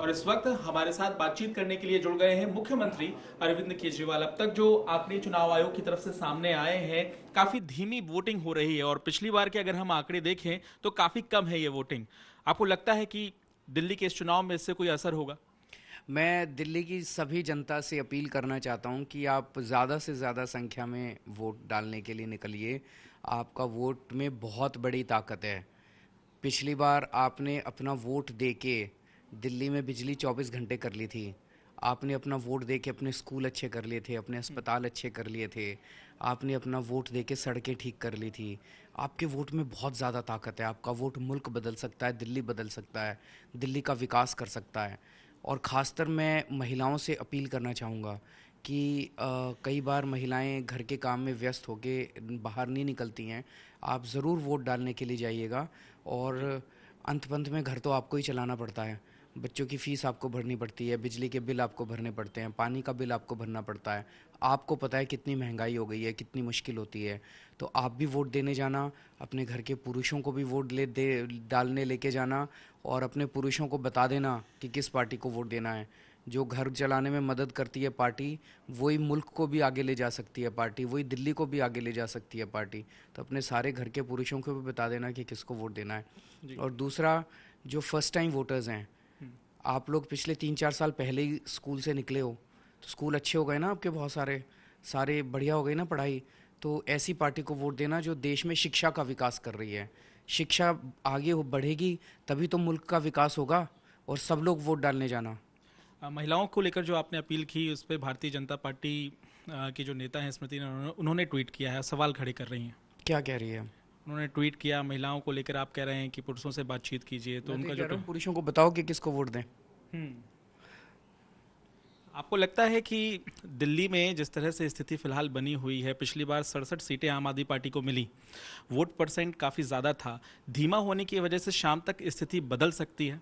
और इस वक्त हमारे साथ बातचीत करने के लिए जुड़ गए हैं मुख्यमंत्री अरविंद केजरीवाल अब तक जो आंकड़े चुनाव आयोग की तरफ से सामने आए हैं काफी धीमी वोटिंग हो रही है और पिछली बार के अगर हम आंकड़े देखें तो काफी कम है ये वोटिंग आपको लगता है कि दिल्ली के इस चुनाव में इससे कोई असर होगा मैं दिल्ली की सभी जनता से अपील करना चाहता हूं कि आप ज़्यादा से ज़्यादा संख्या में वोट डालने के लिए निकलिए आपका वोट में बहुत बड़ी ताकत है पिछली बार आपने अपना वोट दे के दिल्ली में बिजली 24 घंटे कर ली थी आपने अपना वोट दे के अपने स्कूल अच्छे कर लिए थे अपने अस्पताल अच्छे कर लिए थे आपने अपना वोट दे के सड़कें ठीक कर ली थी आपके वोट में बहुत ज़्यादा ताकत है आपका वोट मुल्क बदल सकता है दिल्ली बदल सकता है दिल्ली का विकास कर सकता है और ख़ासतर मैं महिलाओं से अपील करना चाहूँगा कि आ, कई बार महिलाएं घर के काम में व्यस्त के बाहर नहीं निकलती हैं आप ज़रूर वोट डालने के लिए जाइएगा और अंत पंत में घर तो आपको ही चलाना पड़ता है बच्चों की फ़ीस आपको भरनी पड़ती है बिजली के बिल आपको भरने पड़ते हैं पानी का बिल आपको भरना पड़ता है आपको पता है कितनी महंगाई हो गई है कितनी मुश्किल होती है तो आप भी वोट देने जाना अपने घर के पुरुषों को भी वोट ले दे डालने लेके जाना और अपने पुरुषों को बता देना कि किस पार्टी को वोट देना है जो घर चलाने में मदद करती है पार्टी वही मुल्क को भी आगे ले जा सकती है पार्टी वही दिल्ली को भी आगे ले जा सकती है पार्टी तो अपने सारे घर के पुरुषों को भी बता देना कि किसको वोट देना है और दूसरा जो फर्स्ट टाइम वोटर्स हैं आप लोग पिछले तीन चार साल पहले ही स्कूल से निकले हो तो स्कूल अच्छे हो गए ना आपके बहुत सारे सारे बढ़िया हो गए ना पढ़ाई तो ऐसी पार्टी को वोट देना जो देश में शिक्षा का विकास कर रही है शिक्षा आगे बढ़ेगी तभी तो मुल्क का विकास होगा और सब लोग वोट डालने जाना महिलाओं को लेकर जो आपने अपील की उस पर भारतीय जनता पार्टी की जो नेता हैं स्मृति ने उन्होंने ट्वीट किया है सवाल खड़े कर रही हैं क्या कह रही है उन्होंने ट्वीट किया महिलाओं को लेकर आप कह रहे हैं कि पुरुषों से बातचीत कीजिए तो उनका तो जो तो पुरुषों को बताओ कि किसको वोट दें हम्म। आपको लगता है कि दिल्ली में जिस तरह से स्थिति फिलहाल बनी हुई है पिछली बार सड़सठ सीटें आम आदमी पार्टी को मिली वोट परसेंट काफ़ी ज़्यादा था धीमा होने की वजह से शाम तक स्थिति बदल सकती है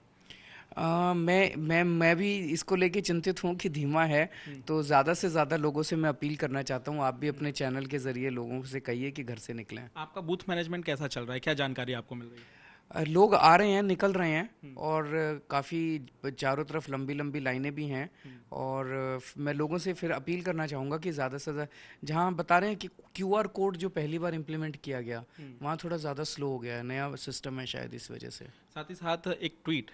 आ, मैं मैं मैं भी इसको लेके चिंतित हूँ कि धीमा है हम्म। तो ज़्यादा से ज़्यादा लोगों से मैं अपील करना चाहता हूँ आप भी अपने चैनल के ज़रिए लोगों से कहिए कि घर से निकलें आपका बूथ मैनेजमेंट कैसा चल रहा है क्या जानकारी आपको मिल रही है लोग आ रहे हैं निकल रहे हैं हम्म। और काफ़ी चारों तरफ लंबी लंबी लाइनें भी हैं हम्म। और मैं लोगों से फिर अपील करना चाहूँगा कि ज़्यादा से ज़्यादा जहाँ बता रहे हैं कि क्यू आर कोड जो पहली बार इम्प्लीमेंट किया गया हम्म। वहाँ थोड़ा ज़्यादा स्लो हो गया है नया सिस्टम है शायद इस वजह से साथ ही साथ एक ट्वीट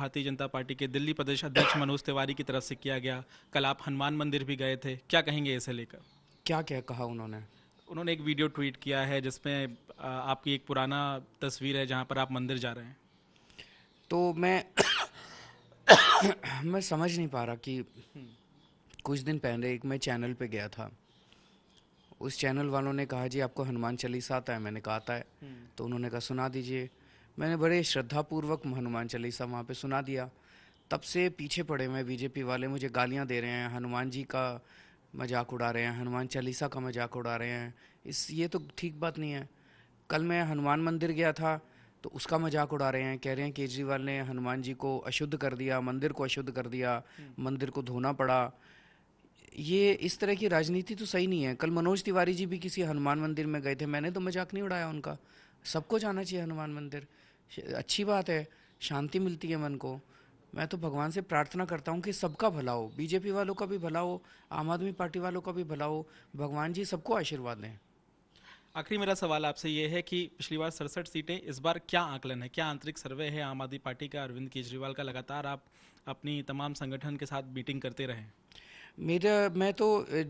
भारतीय जनता पार्टी के दिल्ली प्रदेश अध्यक्ष मनोज तिवारी की तरफ से किया गया कल आप हनुमान मंदिर भी गए थे क्या कहेंगे इसे लेकर क्या क्या कहा उन्होंने उन्होंने एक वीडियो ट्वीट किया है जिसमें आपकी एक पुराना तस्वीर है जहाँ पर आप मंदिर जा रहे हैं तो मैं मैं समझ नहीं पा रहा कि कुछ दिन पहले एक मैं चैनल पे गया था उस चैनल वालों ने कहा जी आपको हनुमान चालीसा आता है मैंने कहा आता है हम्म। तो उन्होंने कहा सुना दीजिए मैंने बड़े श्रद्धापूर्वक हनुमान चालीसा वहाँ पे सुना दिया तब से पीछे पड़े मैं बीजेपी वाले मुझे गालियाँ दे रहे हैं हनुमान जी का मजाक उड़ा रहे हैं हनुमान चालीसा का मजाक उड़ा रहे हैं इस ये तो ठीक बात नहीं है कल मैं हनुमान मंदिर गया था तो उसका मजाक उड़ा रहे हैं कह रहे हैं केजरीवाल ने हनुमान जी को अशुद्ध कर दिया मंदिर को अशुद्ध कर दिया हम्म। मंदिर को धोना पड़ा ये इस तरह की राजनीति तो सही नहीं है कल मनोज तिवारी जी भी किसी हनुमान मंदिर में गए थे मैंने तो मजाक नहीं उड़ाया उनका सबको जाना चाहिए हनुमान मंदिर अच्छी बात है शांति मिलती है मन को मैं तो भगवान से प्रार्थना करता हूँ कि सबका भला हो बीजेपी वालों का भी भला हो आम आदमी पार्टी वालों का भी भला हो भगवान जी सबको आशीर्वाद दें आखिरी मेरा सवाल आपसे ये है कि पिछली बार सड़सठ सीटें इस बार क्या आकलन है क्या आंतरिक सर्वे है आम आदमी पार्टी का अरविंद केजरीवाल का लगातार आप अपनी तमाम संगठन के साथ मीटिंग करते रहे मेरा मैं तो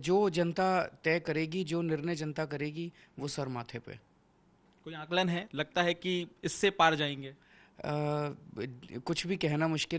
जो जनता तय करेगी जो निर्णय जनता करेगी वो सर माथे पे कोई आकलन है लगता है कि इससे पार जाएंगे आ, कुछ भी कहना मुश्किल है